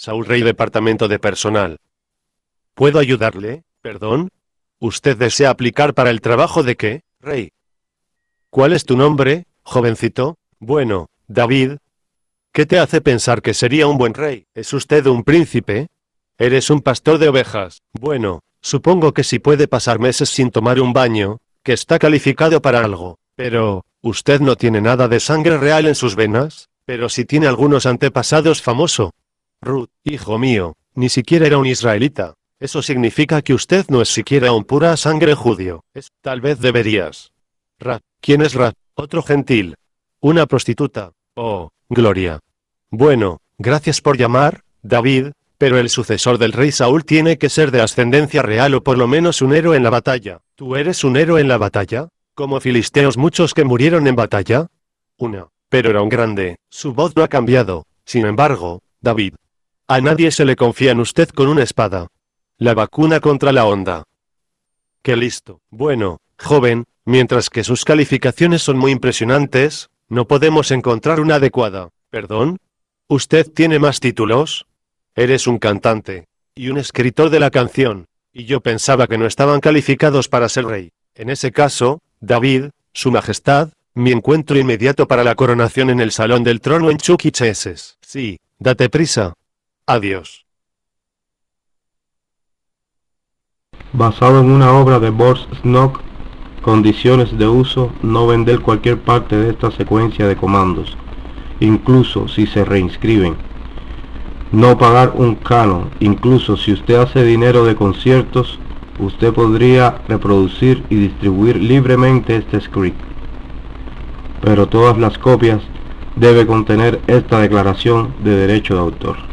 Saúl Rey Departamento de Personal. ¿Puedo ayudarle, perdón? ¿Usted desea aplicar para el trabajo de qué, Rey? ¿Cuál es tu nombre, jovencito? Bueno, David. ¿Qué te hace pensar que sería un buen rey? ¿Es usted un príncipe? ¿Eres un pastor de ovejas? Bueno, supongo que si puede pasar meses sin tomar un baño, que está calificado para algo. Pero, ¿usted no tiene nada de sangre real en sus venas? Pero si tiene algunos antepasados famosos Ruth, hijo mío, ni siquiera era un israelita. Eso significa que usted no es siquiera un pura sangre judío. Es, tal vez deberías. Ra, ¿Quién es Ra? Otro gentil. Una prostituta. Oh, Gloria. Bueno, gracias por llamar, David, pero el sucesor del rey Saúl tiene que ser de ascendencia real o por lo menos un héroe en la batalla. ¿Tú eres un héroe en la batalla? Como filisteos muchos que murieron en batalla. Una. Pero era un grande. Su voz no ha cambiado. Sin embargo, David, a nadie se le confía en usted con una espada. La vacuna contra la onda. Qué listo. Bueno, joven, mientras que sus calificaciones son muy impresionantes, no podemos encontrar una adecuada. ¿Perdón? ¿Usted tiene más títulos? Eres un cantante. Y un escritor de la canción. Y yo pensaba que no estaban calificados para ser rey. En ese caso, David, Su Majestad, mi encuentro inmediato para la coronación en el Salón del Trono en Chuquicheses. E. Sí, date prisa. Adiós. Basado en una obra de Boris Snock, condiciones de uso no vender cualquier parte de esta secuencia de comandos, incluso si se reinscriben. No pagar un canon, incluso si usted hace dinero de conciertos, usted podría reproducir y distribuir libremente este script. Pero todas las copias debe contener esta declaración de derecho de autor.